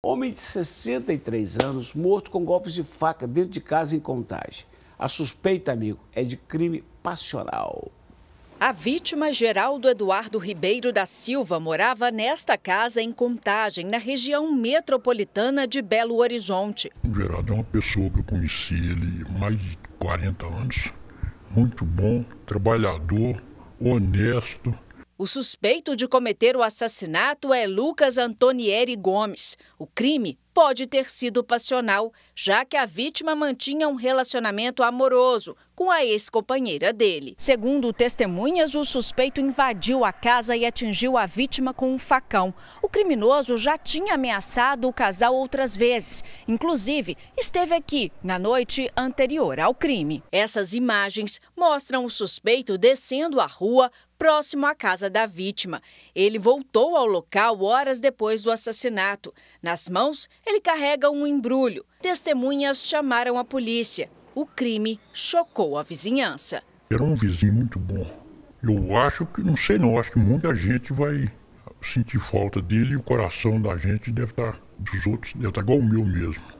Homem de 63 anos morto com golpes de faca dentro de casa em contagem. A suspeita, amigo, é de crime passional. A vítima Geraldo Eduardo Ribeiro da Silva morava nesta casa em Contagem, na região metropolitana de Belo Horizonte. O Geraldo é uma pessoa que eu conheci ele há mais de 40 anos, muito bom, trabalhador, honesto, o suspeito de cometer o assassinato é Lucas Antonieri Gomes. O crime pode ter sido passional, já que a vítima mantinha um relacionamento amoroso com a ex-companheira dele. Segundo testemunhas, o suspeito invadiu a casa e atingiu a vítima com um facão. O criminoso já tinha ameaçado o casal outras vezes, inclusive esteve aqui na noite anterior ao crime. Essas imagens mostram o suspeito descendo a rua próximo à casa da vítima. Ele voltou ao local horas depois do assassinato. Nas mãos, ele carrega um embrulho. Testemunhas chamaram a polícia. O crime chocou a vizinhança. Era um vizinho muito bom. Eu acho que, não sei não, acho que muita gente vai sentir falta dele e o coração da gente deve estar, tá, dos outros, deve estar tá igual o meu mesmo.